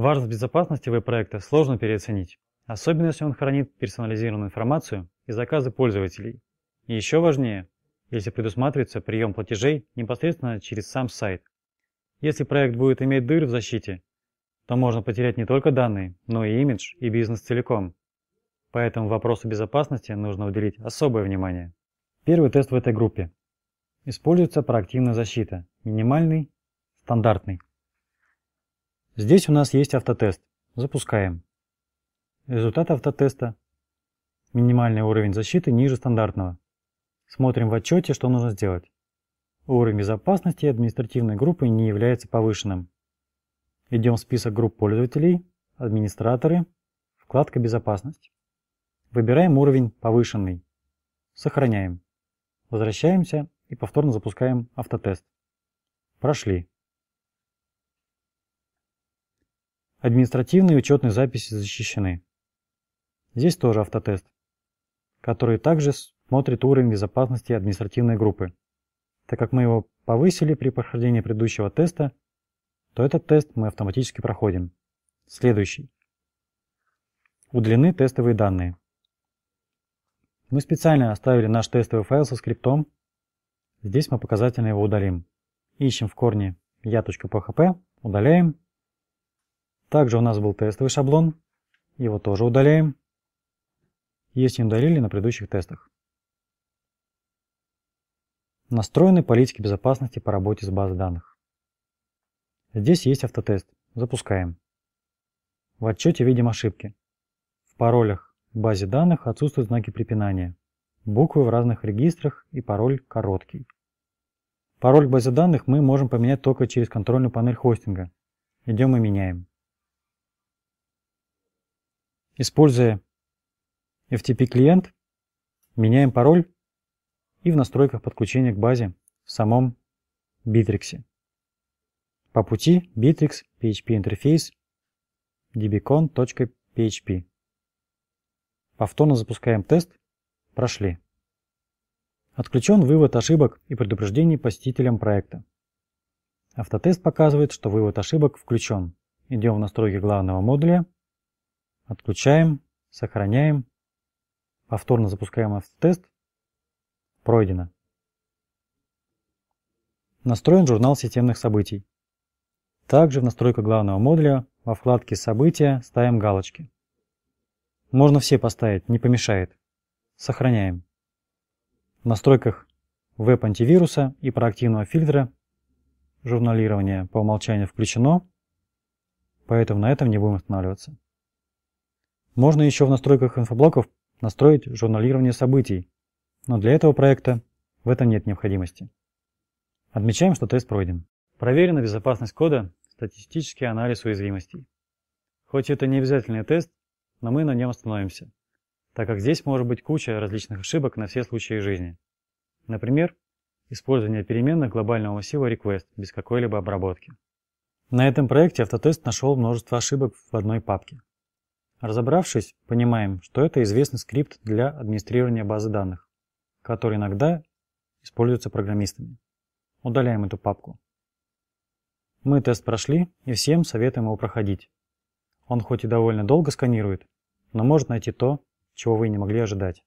Важность безопасности веб-проекта сложно переоценить, особенно если он хранит персонализированную информацию и заказы пользователей. И еще важнее, если предусматривается прием платежей непосредственно через сам сайт. Если проект будет иметь дыр в защите, то можно потерять не только данные, но и имидж и бизнес целиком. Поэтому вопросу безопасности нужно уделить особое внимание. Первый тест в этой группе. Используется проактивная защита, минимальный, стандартный. Здесь у нас есть автотест. Запускаем. Результат автотеста. Минимальный уровень защиты ниже стандартного. Смотрим в отчете, что нужно сделать. Уровень безопасности административной группы не является повышенным. Идем в список групп пользователей, администраторы, вкладка «Безопасность». Выбираем уровень «Повышенный». Сохраняем. Возвращаемся и повторно запускаем автотест. Прошли. Административные и учетные записи защищены. Здесь тоже автотест, который также смотрит уровень безопасности административной группы. Так как мы его повысили при прохождении предыдущего теста, то этот тест мы автоматически проходим. Следующий. Удалены тестовые данные. Мы специально оставили наш тестовый файл со скриптом. Здесь мы показательно его удалим. Ищем в корне я.php, удаляем также у нас был тестовый шаблон. Его тоже удаляем, если не удалили на предыдущих тестах. Настроены политики безопасности по работе с баз данных. Здесь есть автотест. Запускаем. В отчете видим ошибки. В паролях в базе данных отсутствуют знаки препинания. Буквы в разных регистрах и пароль короткий. Пароль базы данных мы можем поменять только через контрольную панель хостинга. Идем и меняем. Используя FTP-клиент, меняем пароль и в настройках подключения к базе в самом Bittrex. По пути Bittrex PHP интерфейс dbcon.php. Повторно запускаем тест. Прошли. Отключен вывод ошибок и предупреждений посетителям проекта. Автотест показывает, что вывод ошибок включен. Идем в настройки главного модуля – Отключаем, сохраняем, повторно запускаем автотест. Пройдено. Настроен журнал системных событий. Также в настройках главного модуля во вкладке «События» ставим галочки. Можно все поставить, не помешает. Сохраняем. В настройках веб-антивируса и проактивного фильтра журналирование по умолчанию включено, поэтому на этом не будем останавливаться. Можно еще в настройках инфоблоков настроить журналирование событий, но для этого проекта в этом нет необходимости. Отмечаем, что тест пройден. Проверена безопасность кода, статистический анализ уязвимостей. Хоть это не обязательный тест, но мы на нем остановимся, так как здесь может быть куча различных ошибок на все случаи жизни. Например, использование переменных глобального массива request без какой-либо обработки. На этом проекте автотест нашел множество ошибок в одной папке. Разобравшись, понимаем, что это известный скрипт для администрирования базы данных, который иногда используется программистами. Удаляем эту папку. Мы тест прошли, и всем советуем его проходить. Он хоть и довольно долго сканирует, но может найти то, чего вы не могли ожидать.